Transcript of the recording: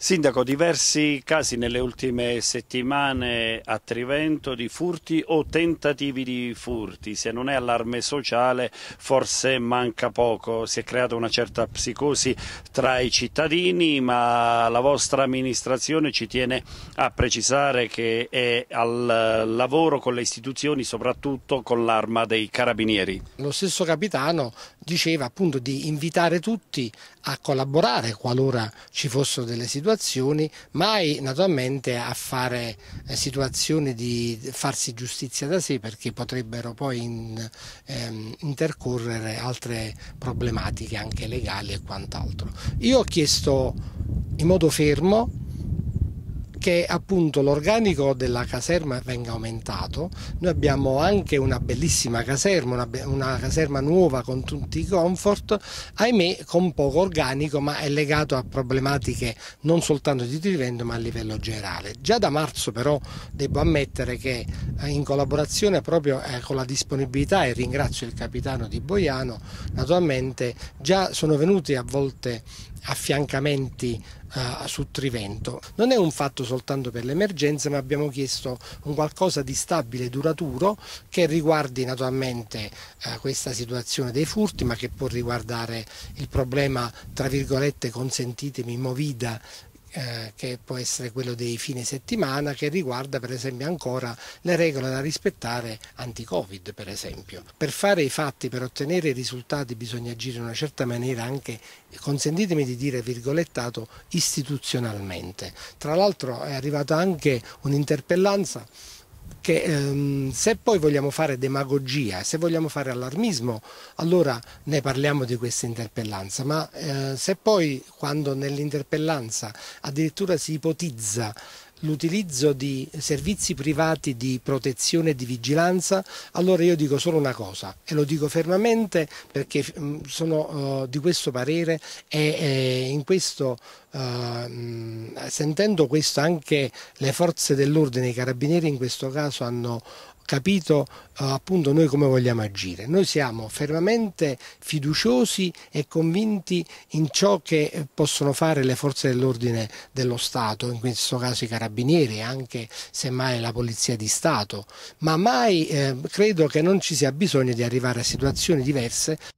Sindaco, diversi casi nelle ultime settimane a Trivento di furti o tentativi di furti. Se non è allarme sociale forse manca poco. Si è creata una certa psicosi tra i cittadini, ma la vostra amministrazione ci tiene a precisare che è al lavoro con le istituzioni, soprattutto con l'arma dei carabinieri. Lo stesso capitano diceva appunto di invitare tutti a collaborare qualora ci fossero delle situazioni situazioni, mai naturalmente a fare eh, situazioni di farsi giustizia da sé perché potrebbero poi in, ehm, intercorrere altre problematiche anche legali e quant'altro. Io ho chiesto in modo fermo affinché appunto l'organico della caserma venga aumentato. Noi abbiamo anche una bellissima caserma, una, una caserma nuova con tutti i comfort, ahimè con poco organico ma è legato a problematiche non soltanto di Trivendo ma a livello generale. Già da marzo però devo ammettere che eh, in collaborazione proprio eh, con la disponibilità e ringrazio il capitano di Boiano, naturalmente già sono venuti a volte affiancamenti uh, su Trivento. Non è un fatto soltanto per l'emergenza, ma abbiamo chiesto un qualcosa di stabile e duraturo che riguardi naturalmente uh, questa situazione dei furti, ma che può riguardare il problema, tra virgolette, consentitemi, movida eh, che può essere quello dei fine settimana, che riguarda per esempio ancora le regole da rispettare anti-Covid, per esempio. Per fare i fatti, per ottenere i risultati, bisogna agire in una certa maniera anche, consentitemi di dire, virgolettato, istituzionalmente. Tra l'altro è arrivata anche un'interpellanza perché ehm, se poi vogliamo fare demagogia, se vogliamo fare allarmismo, allora ne parliamo di questa interpellanza, ma eh, se poi quando nell'interpellanza addirittura si ipotizza l'utilizzo di servizi privati di protezione e di vigilanza, allora io dico solo una cosa e lo dico fermamente perché mm, sono eh, di questo parere e, in questo eh, mm, sentendo questo anche le forze dell'ordine, i carabinieri in questo caso hanno capito eh, appunto noi come vogliamo agire. Noi siamo fermamente fiduciosi e convinti in ciò che eh, possono fare le forze dell'ordine dello Stato, in questo caso i carabinieri, anche semmai la polizia di Stato, ma mai eh, credo che non ci sia bisogno di arrivare a situazioni diverse.